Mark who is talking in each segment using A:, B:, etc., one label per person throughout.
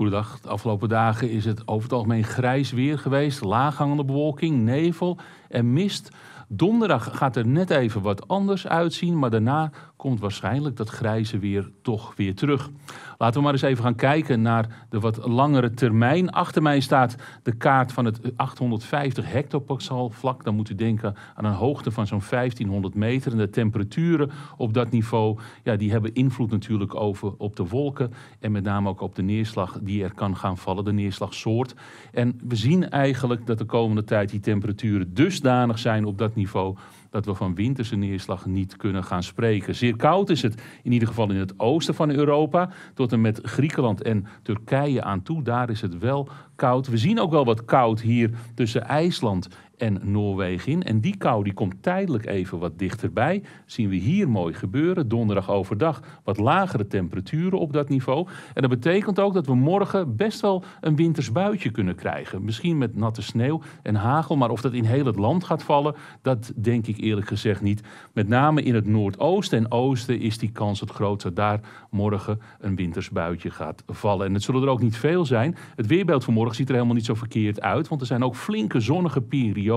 A: Goedendag. De afgelopen dagen is het over het algemeen grijs weer geweest. Laaghangende bewolking, nevel en mist. Donderdag gaat er net even wat anders uitzien, maar daarna komt waarschijnlijk dat grijze weer toch weer terug. Laten we maar eens even gaan kijken naar de wat langere termijn. Achter mij staat de kaart van het 850 hectopascal vlak. Dan moet u denken aan een hoogte van zo'n 1500 meter. En de temperaturen op dat niveau, ja, die hebben invloed natuurlijk over op de wolken. En met name ook op de neerslag die er kan gaan vallen, de neerslagsoort. En we zien eigenlijk dat de komende tijd die temperaturen dusdanig zijn op dat niveau dat we van winterse neerslag niet kunnen gaan spreken. Zeer koud is het in ieder geval in het oosten van Europa, tot en met Griekenland en Turkije aan toe. Daar is het wel koud. We zien ook wel wat koud hier tussen IJsland en Noorwegen in. En die kou die komt tijdelijk even wat dichterbij. Zien we hier mooi gebeuren. Donderdag overdag wat lagere temperaturen op dat niveau. En dat betekent ook dat we morgen best wel een winters buitje kunnen krijgen. Misschien met natte sneeuw en hagel. Maar of dat in heel het land gaat vallen, dat denk ik eerlijk gezegd niet. Met name in het noordoosten en oosten is die kans het grootste daar morgen een wintersbuitje gaat vallen. En het zullen er ook niet veel zijn. Het weerbeeld van morgen ziet er helemaal niet zo verkeerd uit. Want er zijn ook flinke zonnige perioden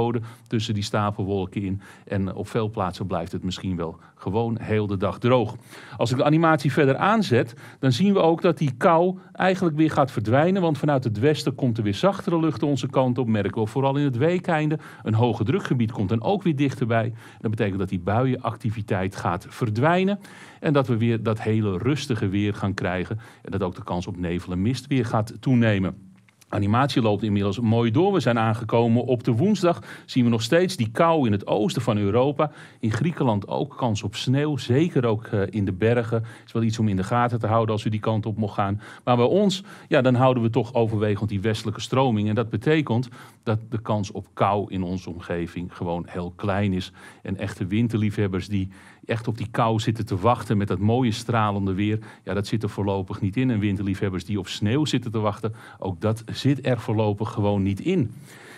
A: tussen die stapelwolken in. En op veel plaatsen blijft het misschien wel gewoon heel de dag droog. Als ik de animatie verder aanzet, dan zien we ook dat die kou eigenlijk weer gaat verdwijnen. Want vanuit het westen komt er weer zachtere lucht onze kant op. Merken we vooral in het weekeinde een hoge drukgebied komt en ook weer dichterbij. Dat betekent dat die buienactiviteit gaat verdwijnen. En dat we weer dat hele rustige weer gaan krijgen. En dat ook de kans op nevel en mist weer gaat toenemen. Animatie loopt inmiddels mooi door. We zijn aangekomen op de woensdag. Zien we nog steeds die kou in het oosten van Europa. In Griekenland ook kans op sneeuw. Zeker ook eh, in de bergen. Het is wel iets om in de gaten te houden als u die kant op mocht gaan. Maar bij ons, ja, dan houden we toch overwegend die westelijke stroming. En dat betekent dat de kans op kou in onze omgeving gewoon heel klein is. En echte winterliefhebbers die echt op die kou zitten te wachten met dat mooie stralende weer. Ja, dat zit er voorlopig niet in. En winterliefhebbers die op sneeuw zitten te wachten, ook dat zit er voorlopig gewoon niet in.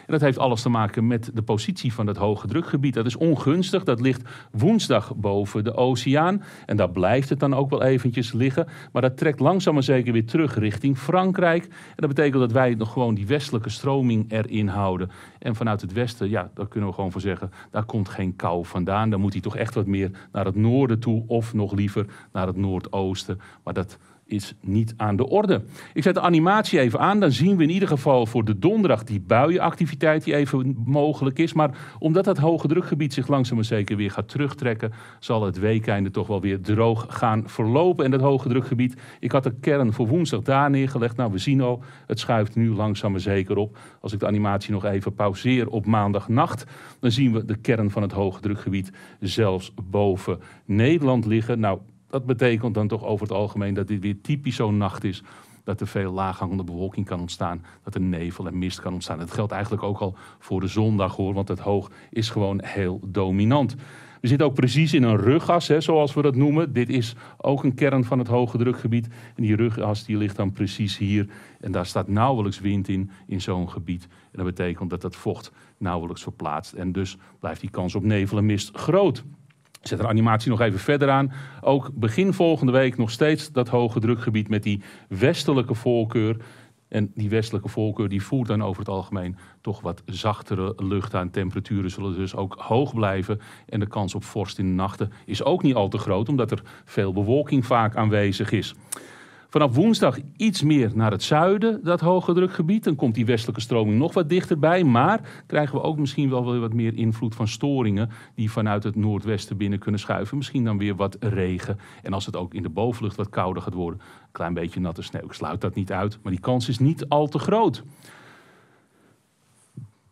A: En dat heeft alles te maken met de positie van het hoge drukgebied. Dat is ongunstig. Dat ligt woensdag boven de oceaan. En daar blijft het dan ook wel eventjes liggen. Maar dat trekt langzaam maar zeker weer terug richting Frankrijk. En dat betekent dat wij nog gewoon die westelijke stroming erin houden. En vanuit het westen, ja, daar kunnen we gewoon voor zeggen... daar komt geen kou vandaan. Dan moet hij toch echt wat meer naar het noorden toe. Of nog liever naar het noordoosten. Maar dat is niet aan de orde. Ik zet de animatie even aan, dan zien we in ieder geval voor de donderdag die buienactiviteit die even mogelijk is. Maar omdat dat hoge drukgebied zich langzaam maar zeker weer gaat terugtrekken, zal het weekende toch wel weer droog gaan verlopen. En dat hoge drukgebied, ik had de kern voor woensdag daar neergelegd. Nou, we zien al, het schuift nu langzaam maar zeker op. Als ik de animatie nog even pauzeer op maandagnacht, dan zien we de kern van het hoge drukgebied zelfs boven Nederland liggen. Nou, dat betekent dan toch over het algemeen dat dit weer typisch zo'n nacht is dat er veel laaghangende bewolking kan ontstaan, dat er nevel en mist kan ontstaan. Dat geldt eigenlijk ook al voor de zondag hoor, want het hoog is gewoon heel dominant. We zitten ook precies in een rugas, hè, zoals we dat noemen. Dit is ook een kern van het hoge drukgebied. En die rugas die ligt dan precies hier. En daar staat nauwelijks wind in, in zo'n gebied. En dat betekent dat dat vocht nauwelijks verplaatst. En dus blijft die kans op nevel en mist groot. Zet de animatie nog even verder aan. Ook begin volgende week nog steeds dat hoge drukgebied met die westelijke voorkeur. En die westelijke voorkeur die voert dan over het algemeen toch wat zachtere lucht aan. Temperaturen zullen dus ook hoog blijven. En de kans op vorst in de nachten is ook niet al te groot, omdat er veel bewolking vaak aanwezig is. Vanaf woensdag iets meer naar het zuiden, dat hoge drukgebied. Dan komt die westelijke stroming nog wat dichterbij. Maar krijgen we ook misschien wel weer wat meer invloed van storingen. die vanuit het noordwesten binnen kunnen schuiven. Misschien dan weer wat regen. En als het ook in de bovenlucht wat kouder gaat worden. een klein beetje natte sneeuw. Ik sluit dat niet uit. Maar die kans is niet al te groot.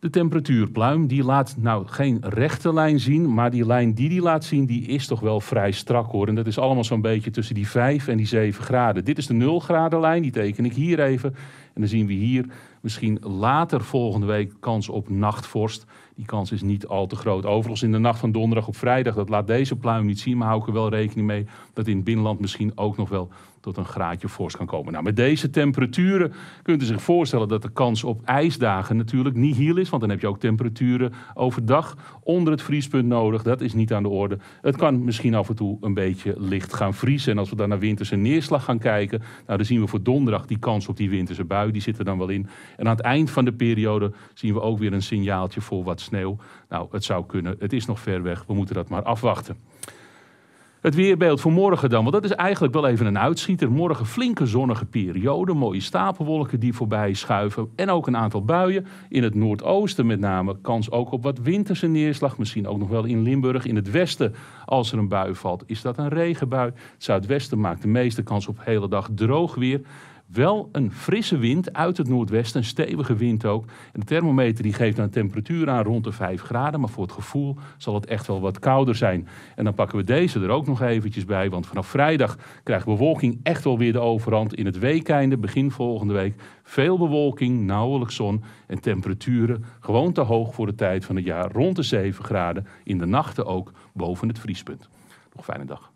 A: De temperatuurpluim die laat nou geen rechte lijn zien, maar die lijn die die laat zien, die is toch wel vrij strak hoor. En dat is allemaal zo'n beetje tussen die 5 en die 7 graden. Dit is de 0 graden lijn, die teken ik hier even. En dan zien we hier misschien later volgende week kans op nachtvorst. Die kans is niet al te groot. Overigens in de nacht van donderdag op vrijdag, dat laat deze pluim niet zien, maar hou ik er wel rekening mee dat in het binnenland misschien ook nog wel tot een graadje fors kan komen. Nou, met deze temperaturen kunt u zich voorstellen dat de kans op ijsdagen natuurlijk niet heel is, want dan heb je ook temperaturen overdag onder het vriespunt nodig. Dat is niet aan de orde. Het kan misschien af en toe een beetje licht gaan vriezen. En als we dan naar winterse neerslag gaan kijken, nou, dan zien we voor donderdag die kans op die winterse bui, die zit er dan wel in. En aan het eind van de periode zien we ook weer een signaaltje voor wat sneeuw. Nou, het zou kunnen. Het is nog ver weg. We moeten dat maar afwachten. Het weerbeeld voor morgen dan, want dat is eigenlijk wel even een uitschieter. Morgen flinke zonnige periode, mooie stapelwolken die voorbij schuiven en ook een aantal buien. In het noordoosten met name kans ook op wat winterse neerslag, misschien ook nog wel in Limburg. In het westen, als er een bui valt, is dat een regenbui. Het zuidwesten maakt de meeste kans op hele dag droog weer wel een frisse wind uit het noordwesten, een stevige wind ook. En de thermometer die geeft een temperatuur aan rond de 5 graden, maar voor het gevoel zal het echt wel wat kouder zijn. En dan pakken we deze er ook nog eventjes bij, want vanaf vrijdag krijgt bewolking echt wel weer de overhand. In het weekende, begin volgende week, veel bewolking, nauwelijks zon en temperaturen gewoon te hoog voor de tijd van het jaar, rond de 7 graden. In de nachten ook boven het vriespunt. Nog een fijne dag.